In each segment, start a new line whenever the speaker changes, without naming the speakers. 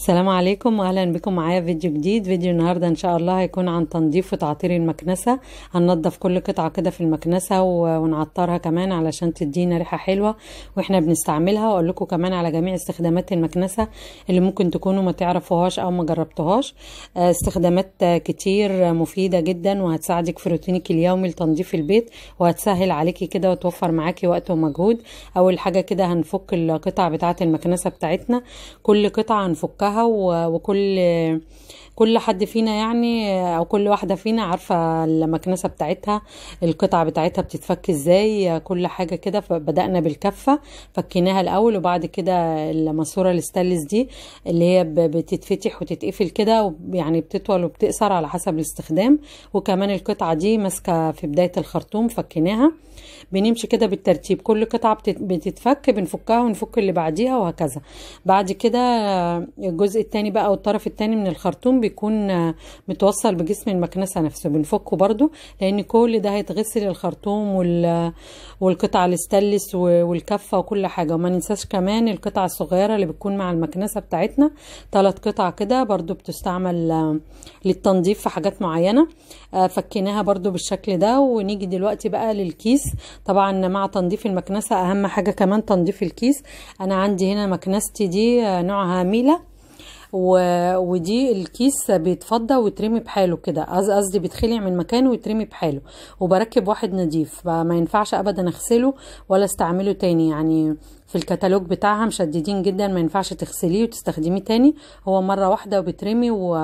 السلام عليكم واهلا بكم معايا فيديو جديد فيديو النهارده ان شاء الله هيكون عن تنظيف وتعطير المكنسه هننضف كل قطعه كده في المكنسه ونعطرها كمان علشان تدينا ريحه حلوه واحنا بنستعملها واقول لكم كمان على جميع استخدامات المكنسه اللي ممكن تكونوا ما تعرفوهاش او ما جربتوهاش آه، استخدامات كتير مفيده جدا وهتساعدك في روتينك اليومي لتنظيف البيت وهتسهل عليكي كده وتوفر معاكي وقت ومجهود اول حاجه كده هنفك القطع بتاعه المكنسه بتاعتنا كل قطعه هنفكها وكل كل حد فينا يعني او كل واحده فينا عارفه المكنسه بتاعتها القطعه بتاعتها بتتفك ازاي كل حاجه كده فبدانا بالكفه فكيناها الاول وبعد كده الماسوره الستانلس دي اللي هي بتتفتح وتتقفل كده يعني بتطول وبتقصر على حسب الاستخدام وكمان القطعه دي ماسكه في بدايه الخرطوم فكيناها بنمشي كده بالترتيب كل قطعه بتتفك بنفكها ونفك اللي بعديها وهكذا بعد كده الجزء التاني بقى والطرف التاني من الخرطوم يكون متوصل بجسم المكنسه نفسه بنفكه برده لان كل ده هيتغسل الخرطوم والقطع الاستلس والكفه وكل حاجه وما ننساش كمان القطع الصغيره اللي بتكون مع المكنسه بتاعتنا ثلاث قطع كده برده بتستعمل للتنظيف في حاجات معينه آه، فكيناها برده بالشكل ده ونيجي دلوقتي بقى للكيس طبعا مع تنظيف المكنسه اهم حاجه كمان تنظيف الكيس انا عندي هنا مكنستي دي آه، نوعها ميله و... ودي الكيس بيتفضى ويترمي بحاله كده قصدي بيتخلع من مكانه ويترمي بحاله وبركب واحد نضيف ما ينفعش ابدا اغسله ولا استعمله تاني يعني في الكتالوج بتاعها مشددين جدا ما ينفعش تغسليه وتستخدميه تاني هو مره واحده وبترمي و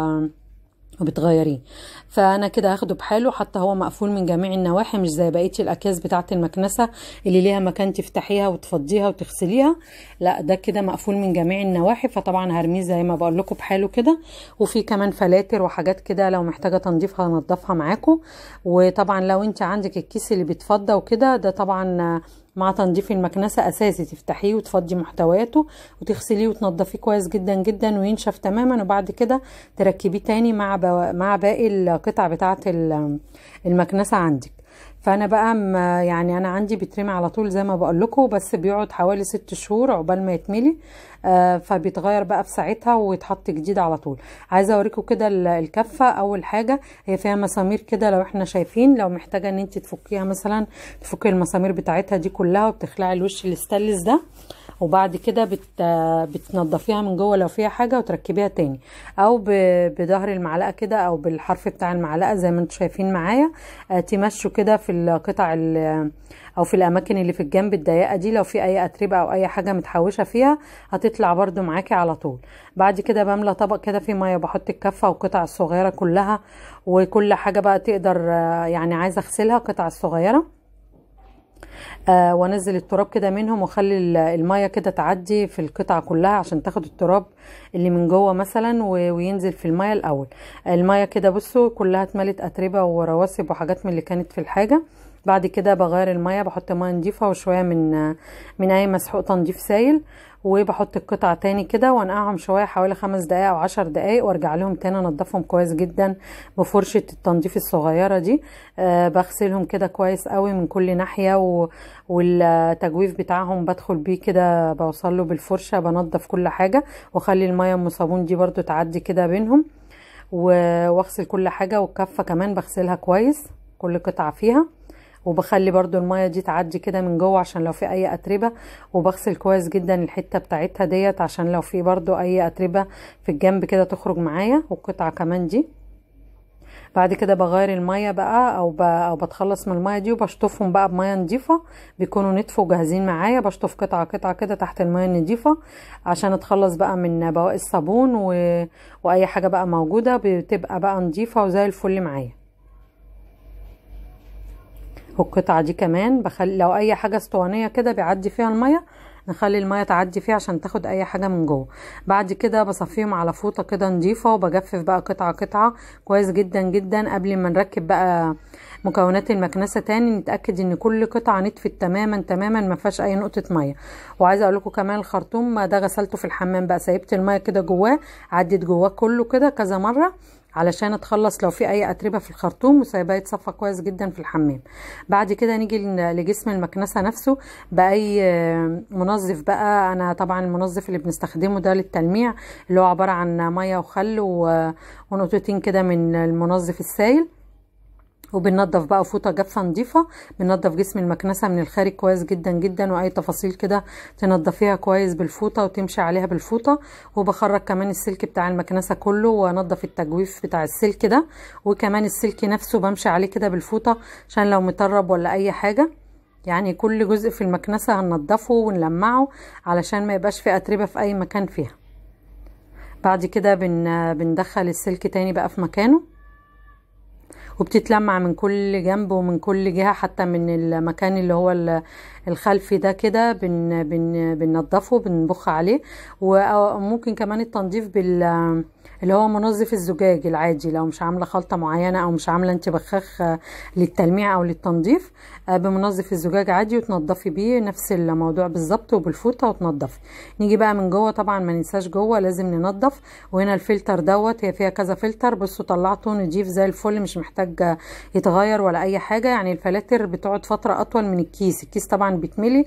وبتغيريه فانا كده هاخده بحاله حتى هو مقفول من جميع النواحي مش زي بقيه الاكياس بتاعه المكنسه اللي ليها مكان تفتحيها وتفضيها وتغسليها لا ده كده مقفول من جميع النواحي فطبعا هرميه زي ما بقول لكم بحاله كده وفي كمان فلاتر وحاجات كده لو محتاجه تنظيف هنضفها معاكم وطبعا لو انت عندك الكيس اللي بيتفضى وكده ده طبعا مع تنظيف المكنسة أساسي تفتحيه وتفضي محتوياته وتغسليه وتنضفيه كويس جدا جدا وينشف تماما وبعد كده تركبيه تاني مع مع باقي القطع بتاعة المكنسة عندك فانا بقى يعني انا عندي بيترمي على طول زي ما بقول لكم بس بيقعد حوالي ست شهور عقبال ما يتملي آه فبيتغير بقى في ساعتها ويتحط جديد على طول عايزه اوريكم كده الكفه اول حاجه هي فيها مسامير كده لو احنا شايفين لو محتاجه ان انت تفكيها مثلا تفكي المسامير بتاعتها دي كلها وبتخلعي الوش الستلس ده وبعد كده بت... بتنضفيها من جوه لو فيها حاجه وتركبيها تاني او ب... بظهر المعلقه كده او بالحرف بتاع المعلقه زي ما انتم شايفين معايا آه، تمشوا كده في القطع ال... او في الاماكن اللي في الجنب الضيقه دي لو في اي اتربه او اي حاجه متحوشه فيها هتطلع برده معاكي على طول بعد كده بملى طبق كده فيه ميه بحط الكفه والقطع الصغيره كلها وكل حاجه بقى تقدر آه، يعني عايزه اغسلها القطع الصغيره آه، وانزل التراب كده منهم واخلي الميه كده تعدي في القطعه كلها عشان تاخد التراب اللي من جوه مثلا وينزل في الميه الاول الميه كده بصوا كلها اتملت اتربه ورواسب وحاجات من اللي كانت في الحاجه بعد كده بغير المية بحط مية نضيفة وشوية من من اي مسحوق تنظيف سايل وبحط القطع تاني كده وانقعهم شوية حوالي خمس دقايق او عشر دقايق وارجع لهم تاني انضفهم كويس جدا بفرشة التنظيف الصغيرة دي أه بغسلهم كده كويس قوي من كل ناحية و... والتجويف بتاعهم بدخل بيه كده بوصله بالفرشة بنضف كل حاجة واخلي المية ام صابون دي برضو تعدي كده بينهم واغسل كل حاجة والكفة كمان بغسلها كويس كل قطعة فيها وبخلي برضو المية دي تعدي كده من جوه عشان لو في اي اتربة وبغسل كويس جدا الحتة بتاعتها ديت عشان لو في برضو اي اتربة في الجنب كده تخرج معايا والقطعة كمان دي بعد كده بغير المية بقى او او بتخلص من المية دي وبشطفهم بقى بمية نضيفة بيكونوا نطفوا جاهزين معايا بشطف قطعة قطعة كده تحت المية النضيفة عشان اتخلص بقى من بواقي الصابون و... واي حاجة بقى موجودة بتبقى بقى نضيفة وزي الفل معايا والقطعة دي كمان بخلي لو اي حاجة اسطوانية كده بيعدي فيها المية نخلي المية تعدي فيها عشان تاخد اي حاجة من جوه بعد كده بصفيهم على فوطة كده نضيفة وبجفف بقى قطعة قطعة كويس جدا جدا قبل ما نركب بقى مكونات المكنسة تاني نتأكد ان كل قطعة نتفت تماما تماما ما فيهاش اي نقطة مية وعايزة اقول لكم كمان الخرطوم ده غسلته في الحمام بقى سيبت المية كده جواه عدت جواه كله كده كذا مرة علشان اتخلص لو في اي اتربه في الخرطوم وسايباه يتصفى كويس جدا في الحمام بعد كده نيجي لجسم المكنسه نفسه باي آه، منظف بقى انا طبعا المنظف اللي بنستخدمه ده للتلميع اللي هو عباره عن ميه وخل ونقطتين كده من المنظف السائل وبننضف بقى فوطه جافه نظيفه بننضف جسم المكنسه من الخارج كويس جدا جدا واي تفاصيل كده تنضفيها كويس بالفوطه وتمشي عليها بالفوطه وبخرج كمان السلك بتاع المكنسه كله وانضف التجويف بتاع السلك ده وكمان السلك نفسه بمشي عليه كده بالفوطه عشان لو مطرب ولا اي حاجه يعني كل جزء في المكنسه هننضفه ونلمعه علشان ما يبقاش في اتربه في اي مكان فيها بعد كده بن... بندخل السلك تاني بقى في مكانه وبتتلمع من كل جنب ومن كل جهه حتى من المكان اللي هو الخلفي ده كده بن بن بننضفه بنبخ عليه وممكن كمان التنظيف بال اللي هو منظف الزجاج العادي لو مش عامله خلطه معينه او مش عامله انت بخاخ آه، للتلميع او للتنظيف آه، بمنظف الزجاج عادي وتنضفي بيه نفس الموضوع بالظبط وبالفوطه وتنضفي نيجي بقى من جوه طبعا ما ننساش جوه لازم ننضف وهنا الفلتر دوت هي فيها كذا فلتر بصوا طلعته نضيف زي الفل مش محتاج آه، يتغير ولا اي حاجه يعني الفلاتر بتقعد فتره اطول من الكيس الكيس طبعا بيتملي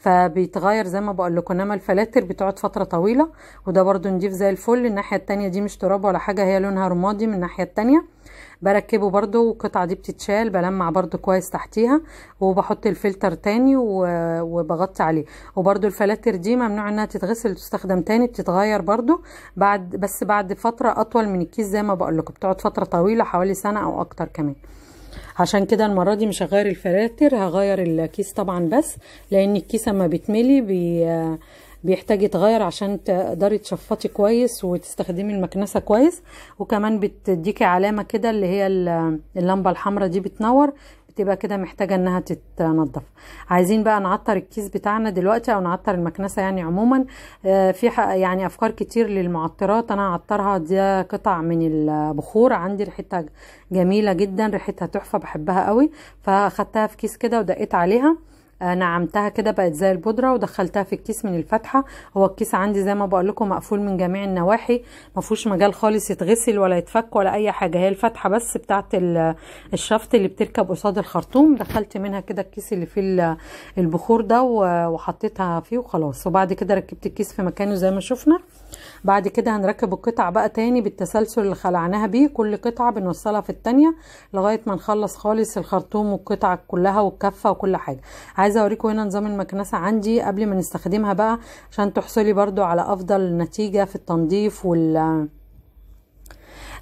فبيتغير زي ما بقول لكم انما الفلاتر بتقعد فتره طويله وده برضو نضيف زي الفل الناحيه التانية دي مش تراب ولا حاجه هي لونها رمادي من الناحيه التانية بركبه برضو والقطعه دي بتتشال بلمع برضو كويس تحتيها وبحط الفلتر تاني وبغطي عليه وبرضو الفلاتر دي ممنوع انها تتغسل تستخدم تاني بتتغير برضو بعد بس بعد فتره اطول من الكيس زي ما بقول لكم بتقعد فتره طويله حوالي سنه او اكتر كمان عشان كده المرة دي مش هغير الفلاتر هغير الكيس طبعا بس لان الكيس اما بتملي بي بيحتاج يتغير عشان تقدري تشفطي كويس وتستخدمي المكنسه كويس وكمان بتديكي علامه كده اللي هي اللمبه الحمراء دي بتنور تبقى كده محتاجة انها تتنضف عايزين بقى نعطر الكيس بتاعنا دلوقتي او نعطر المكنسة يعني عموما آه، في يعني افكار كتير للمعطرات انا هعطرها دي قطع من البخور عندي ريحتها جميلة جدا ريحتها تحفة بحبها قوي فاخدتها في كيس كده ودقيت عليها آه، نعمتها كده بقت زي البودره ودخلتها في الكيس من الفتحه هو الكيس عندي زي ما بقول لكم مقفول من جميع النواحي ما فيهوش مجال خالص يتغسل ولا يتفك ولا اي حاجه هي الفتحه بس بتاعه الشفط اللي بتركب قصاد الخرطوم دخلت منها كده الكيس اللي فيه البخور ده وحطيتها فيه وخلاص وبعد كده ركبت الكيس في مكانه زي ما شفنا بعد كده هنركب القطع بقى تاني بالتسلسل اللي خلعناها بيه كل قطعة بنوصلها في التانية لغاية ما نخلص خالص الخرطوم والقطع كلها والكفة وكل حاجة عايزة اوريكم هنا نظام المكنسة عندي قبل ما نستخدمها بقى عشان تحصلي برضو على افضل نتيجة في التنظيف وال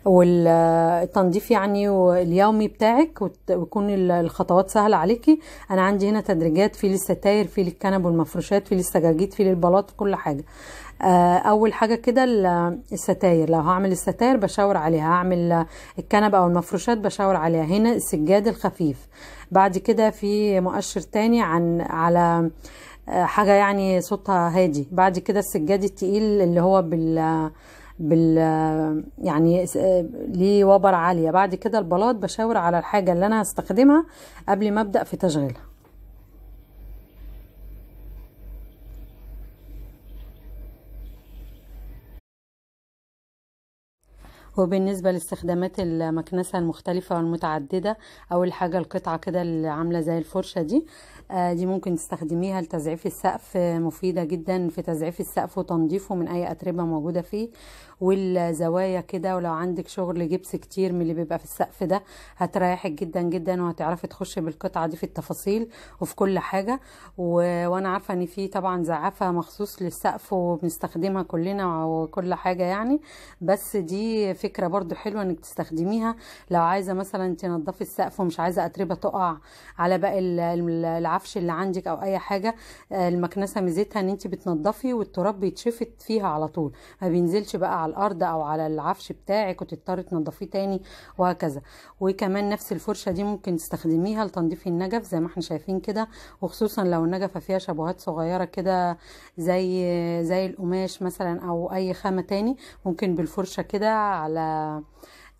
والتنظيف يعني اليومي بتاعك ويكون الخطوات سهله عليكي انا عندي هنا تدريجات في للستاير في للكنب والمفروشات في للسجاجيد في للبلاط كل حاجه آه، اول حاجه كده الستاير لو هعمل الستاير بشاور عليها هعمل الكنبه او المفروشات بشاور عليها هنا السجاد الخفيف بعد كده في مؤشر تاني عن على آه، حاجه يعني صوتها هادي بعد كده السجاد التقيل اللي هو بال بال يعني آه، ليه وبر عاليه بعد كده البلاط بشاور على الحاجه اللي انا هستخدمها قبل ما ابدا في تشغيلها وبالنسبة لاستخدامات المكنسة المختلفة والمتعددة أول حاجة القطعة كده اللي عاملة زي الفرشة دي آه، دي ممكن تستخدميها لتزعيف السقف آه، مفيدة جدا في تزعيف السقف وتنظيفه من اي اتربة موجودة فيه والزوايا كده ولو عندك شغل جبس كتير من اللي بيبقى في السقف ده هتريحك جدا جدا وهتعرفي تخشي بالقطعة دي في التفاصيل وفي كل حاجة و... وانا عارفة ان في طبعا زعافة مخصوص للسقف وبنستخدمها كلنا وكل حاجة يعني بس دي فكرة برضو حلوة انك تستخدميها لو عايزة مثلا تنضفي السقف ومش عايزة اتربة تقع على باقي العفة العفش اللي عندك او اي حاجه آه، المكنسه ميزتها ان انت بتنضفي والتراب بيتشفت فيها على طول ما بينزلش بقى على الارض او على العفش بتاعك وتضطري تنضفيه تاني وهكذا وكمان نفس الفرشه دي ممكن تستخدميها لتنظيف النجف زي ما احنا شايفين كده وخصوصا لو النجفه فيها شبهات صغيره كده زي زي القماش مثلا او اي خامه تاني ممكن بالفرشه كده على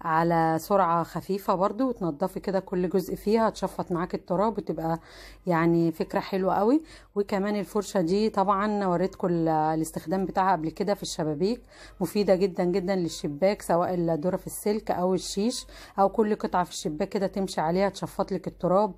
على سرعة خفيفة برضو وتنضفي كده كل جزء فيها تشفط معاك التراب وتبقى يعني فكرة حلوة قوي وكمان الفرشة دي طبعا وريتكم الاستخدام بتاعها قبل كده في الشبابيك مفيدة جدا جدا للشباك سواء الدرة في السلك او الشيش او كل قطعة في الشباك كده تمشي عليها تشفط لك التراب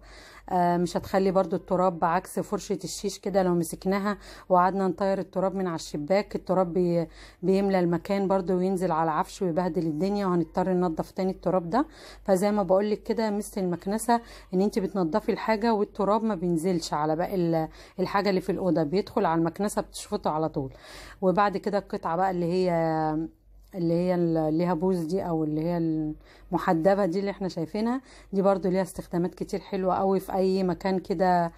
آه، مش هتخلي برضو التراب عكس فرشة الشيش كده لو مسكناها وقعدنا نطير التراب من على الشباك التراب بي بيملى المكان برضو وينزل على العفش ويبهدل الدنيا وهنضطر ننضف تاني التراب ده فزي ما بقولك كده مثل المكنسة ان انت بتنضفي الحاجة والتراب ما بينزلش على باقي الحاجة اللي في الأوضة بيدخل على المكنسة بتشفطه على طول وبعد كده القطعة بقى اللي هي اللي هي اللي ليها بوز دي او اللي هي محدبه دي اللي احنا شايفينها دي برضو ليها استخدامات كتير حلوه قوي في اي مكان كده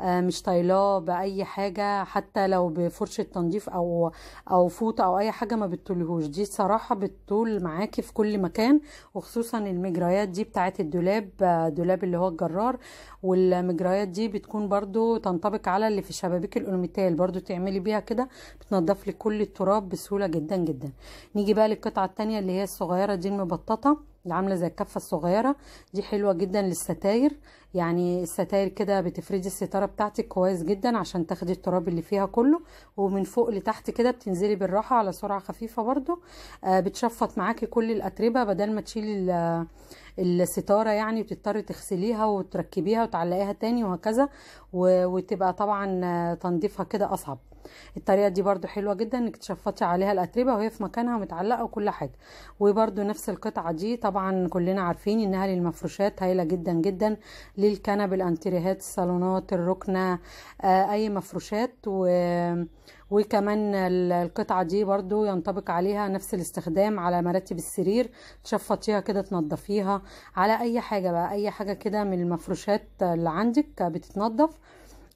آه، مش طايلاه باي حاجه حتى لو بفرشه تنظيف او او فوطه او اي حاجه ما بتطولهوش دي صراحه بتطول معاكي في كل مكان وخصوصا المجريات دي بتاعت الدولاب آه، دولاب اللي هو الجرار والمجريات دي بتكون برضو تنطبق على اللي في شبابيك الاورميتال برضو تعملي بيها كده بتنضف لك كل التراب بسهوله جدا جدا نيجي بقى للقطعه التانية اللي هي الصغيره دي المبططه اللي عامله زي الكفه الصغيره دي حلوه جدا للستاير يعني الستاير كده بتفردي الستاره بتاعتك كويس جدا عشان تاخدي التراب اللي فيها كله ومن فوق لتحت كده بتنزلي بالراحه على سرعه خفيفه برده آه بتشفط معاكي كل الاتربه بدل ما تشيلي آه، الستاره يعني وتضطري تغسليها وتركبيها وتعلقيها تاني وهكذا وتبقى طبعا تنظيفها كده اصعب الطريقه دي برده حلوه جدا انك تشفطي عليها الاتربه وهي في مكانها متعلقه وكل حاجه وبرده نفس القطعه دي طبعا كلنا عارفين انها للمفروشات هايله جدا جدا للكنب الانتريهات الصالونات الركنه آه اي مفروشات و وكمان القطعة دي برضو ينطبق عليها نفس الاستخدام على مراتب السرير تشفطيها كده تنضفيها على اي حاجة بقى اي حاجة كده من المفروشات اللي عندك بتتنضف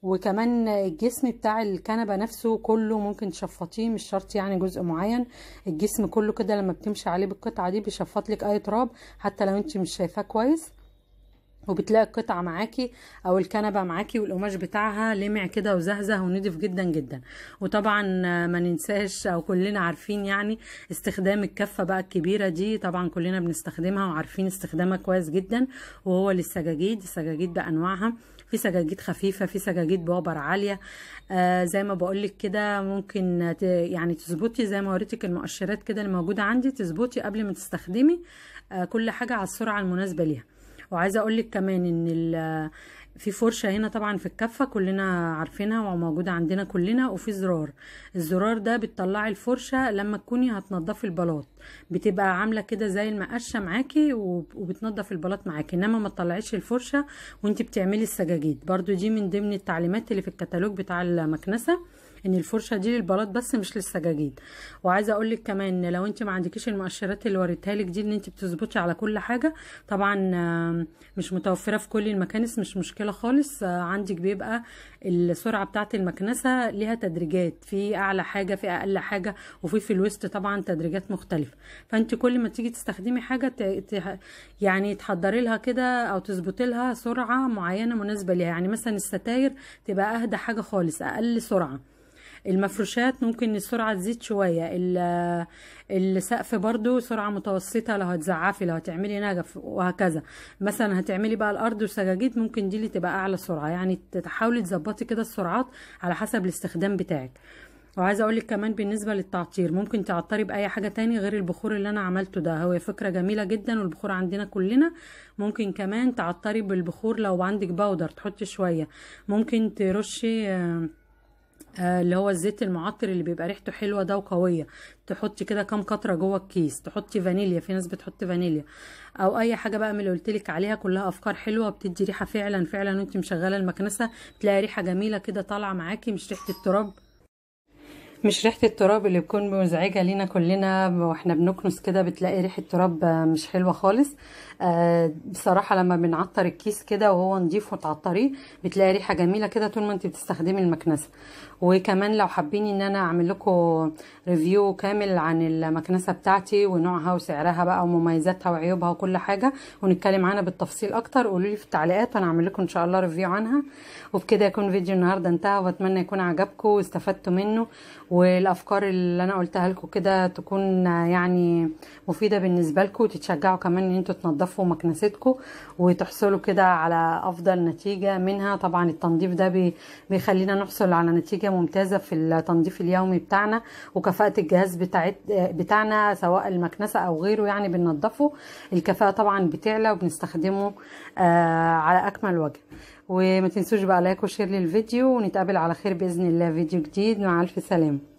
وكمان الجسم بتاع الكنبة نفسه كله ممكن تشفطيه مش شرط يعني جزء معين الجسم كله كده لما بتمشي عليه بالقطعة دي بيشفط لك اي تراب حتى لو انت مش شايفاه كويس وبتلاقي القطعة معاكي او الكنبة معاكي والقماش بتاعها لمع كده وزهزه ونضيف جدا جدا وطبعا ما ننساش او كلنا عارفين يعني استخدام الكفة بقى الكبيرة دي طبعا كلنا بنستخدمها وعارفين استخدامها كويس جدا وهو للسجاجيد السجاجيد بانواعها في سجاجيد خفيفه في سجاجيد بابر عاليه آه زي ما بقولك كده ممكن يعني تظبطي زي ما وريتك المؤشرات كده الموجودة عندي تظبطي قبل ما تستخدمي آه كل حاجه على السرعه المناسبه ليها وعايزه اقولك كمان ان في فرشة هنا طبعا في الكفة كلنا عارفينها وموجودة عندنا كلنا وفي زرار الزرار ده بتطلعي الفرشة لما تكوني هتنضفي البلاط بتبقى عاملة كده زي المقشة معاكي وبتنضف البلاط معاكي انما ما تطلعيش الفرشة وانت بتعملي السجاجيد برضو دي من ضمن التعليمات اللي في الكتالوج بتاع المكنسة ان الفرشه دي للبلاط بس مش للسجاجيد وعايزه اقول لك كمان لو انت ما عندكيش المؤشرات اللي وريتها لك دي ان انت بتظبطي على كل حاجه طبعا مش متوفره في كل المكانس مش مشكله خالص آه، عندك بيبقى السرعه بتاعه المكنسه ليها تدريجات في اعلى حاجه في اقل حاجه وفي في الوسط طبعا تدريجات مختلفه فانت كل ما تيجي تستخدمي حاجه يعني تحضري لها كده او تظبطي لها سرعه معينه مناسبه ليها يعني مثلا الستاير تبقى اهدى حاجه خالص اقل سرعه المفروشات ممكن السرعة تزيد شوية السقف برضو سرعة متوسطة لو هتزعفي لو هتعملي نجف وهكذا مثلا هتعملي بقى الأرض والسجاجيد ممكن دي اللي تبقى أعلى سرعة يعني تحاولي تظبطي كده السرعات على حسب الاستخدام بتاعك وعايزه اقول لك كمان بالنسبه للتعطير ممكن تعطري باي حاجه تاني غير البخور اللي انا عملته ده هو فكره جميله جدا والبخور عندنا كلنا ممكن كمان تعطري بالبخور لو عندك باودر تحطي شويه ممكن ترشي آه آه، اللي هو الزيت المعطر اللي بيبقى ريحته حلوه ده وقويه تحطي كده كام قطره جوه الكيس تحطي فانيليا في ناس بتحط فانيليا او اي حاجه بقى من اللي قلتلك عليها كلها افكار حلوه بتدي ريحه فعلا فعلا وانت مشغله المكنسه تلاقي ريحه جميله كده طالعه معاكي مش ريحه التراب مش ريحه التراب اللي بتكون مزعجه لينا كلنا واحنا بنكنس كده بتلاقي ريحه التراب مش حلوه خالص آه، بصراحه لما بنعطر الكيس كده وهو نضيف وتعطريه بتلاقي ريحه جميله كده طول ما انت بتستخدمي المكنسه وكمان لو حابين ان انا اعمل لكم ريفيو كامل عن المكنسه بتاعتي ونوعها وسعرها بقى ومميزاتها وعيوبها وكل حاجه ونتكلم عنها بالتفصيل اكتر قولوا لي في التعليقات وانا اعمل لكم ان شاء الله ريفيو عنها وبكده يكون فيديو النهارده انتهى واتمنى يكون عجبكم واستفدتوا منه والافكار اللي انا قلتها لكم كده تكون يعني مفيده بالنسبه لكم وتتشجعوا كمان ان انتوا تنظفوا مكنستكم وتحصلوا كده على افضل نتيجه منها طبعا التنظيف ده بيخلينا نحصل على نتيجه ممتازه في التنظيف اليومي بتاعنا وكفاءه الجهاز بتاعنا سواء المكنسه او غيره يعني بننظفه الكفاءه طبعا بتعلى وبنستخدمه آه، على اكمل وجه وما تنسوش بقى لايك وشير للفيديو ونتقابل على خير باذن الله فيديو جديد مع الف سلامه